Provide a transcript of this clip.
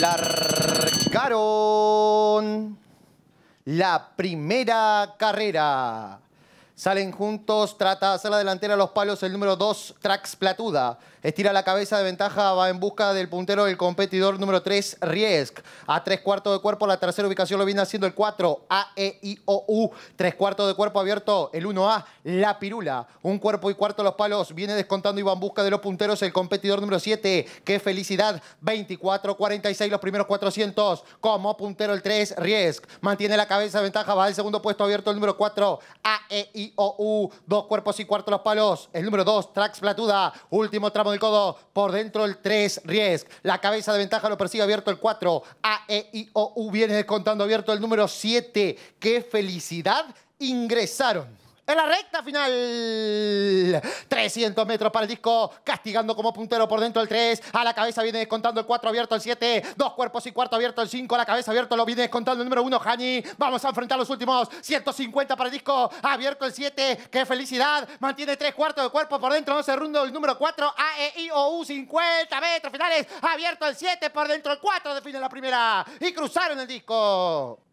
Largaron la primera carrera. Salen juntos, trata de hacer la delantera a los palos el número 2, Trax Platuda. Estira la cabeza de ventaja, va en busca del puntero el competidor número 3, Riesk. A tres cuartos de cuerpo, la tercera ubicación lo viene haciendo el 4, A, E, I, O, U. Tres cuartos de cuerpo abierto, el 1A, La Pirula. Un cuerpo y cuarto a los palos, viene descontando y va en busca de los punteros el competidor número 7. ¡Qué felicidad! 24-46 los primeros 400. Como puntero el 3, Riesk. Mantiene la cabeza de ventaja, va al segundo puesto abierto el número 4, A, E, IOU. Dos cuerpos y cuarto los palos. El número dos, tracks Platuda. Último tramo del codo. Por dentro el 3, Riesk. La cabeza de ventaja lo persigue abierto el 4. AEIOU viene descontando abierto el número 7. ¡Qué felicidad! Ingresaron. En la recta final. 300 metros para el disco. Castigando como puntero por dentro el 3. A la cabeza viene descontando el 4 abierto el 7. Dos cuerpos y cuarto abierto el 5. A la cabeza abierto lo viene descontando el número 1, Hani. Vamos a enfrentar los últimos. 150 para el disco. Abierto el 7. ¡Qué felicidad! Mantiene tres cuartos de cuerpo por dentro. se rundo el número 4. A, 50 e, metros finales. Abierto el 7. Por dentro el 4. Define la primera. Y cruzaron el disco.